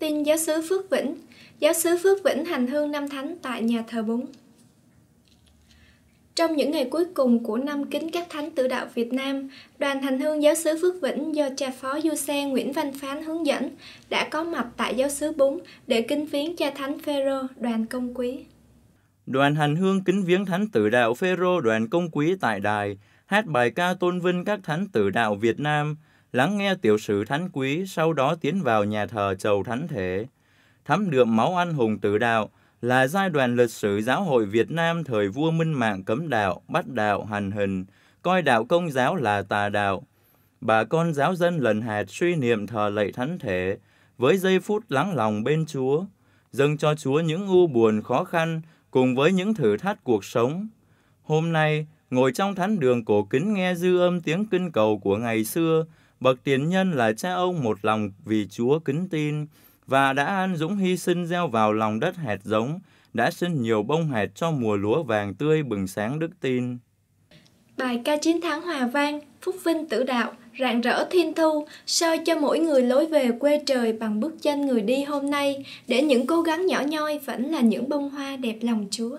Tin giáo sứ Phước Vĩnh Giáo sứ Phước Vĩnh hành hương năm thánh tại nhà thờ búng trong những ngày cuối cùng của năm kính các thánh tử đạo Việt Nam, đoàn hành hương giáo sứ Phước Vĩnh do cha phó du xe Nguyễn Văn Phán hướng dẫn đã có mặt tại giáo sứ búng để kinh viếng cha thánh Phêrô đoàn công quý. Đoàn hành hương kính viếng thánh tử đạo Phêrô đoàn công quý tại đài hát bài ca tôn vinh các thánh tử đạo Việt Nam lắng nghe tiểu sử thánh quý, sau đó tiến vào nhà thờ chầu thánh thể. Thắm đượm máu anh hùng tử đạo là giai đoạn lịch sử giáo hội Việt Nam thời vua Minh Mạng cấm đạo, bắt đạo, hành hình, coi đạo công giáo là tà đạo. Bà con giáo dân lần hạt suy niệm thờ lạy thánh thể, với giây phút lắng lòng bên Chúa, dâng cho Chúa những u buồn khó khăn cùng với những thử thách cuộc sống. Hôm nay, ngồi trong thánh đường cổ kính nghe dư âm tiếng kinh cầu của ngày xưa, Bậc tiền nhân là cha ông một lòng vì Chúa kính tin và đã an dũng hy sinh gieo vào lòng đất hạt giống, đã sinh nhiều bông hạt cho mùa lúa vàng tươi bừng sáng đức tin. Bài ca chiến thắng hòa vang, phúc vinh tử đạo, rạng rỡ thiên thu, soi cho mỗi người lối về quê trời bằng bước chân người đi hôm nay, để những cố gắng nhỏ nhoi vẫn là những bông hoa đẹp lòng Chúa.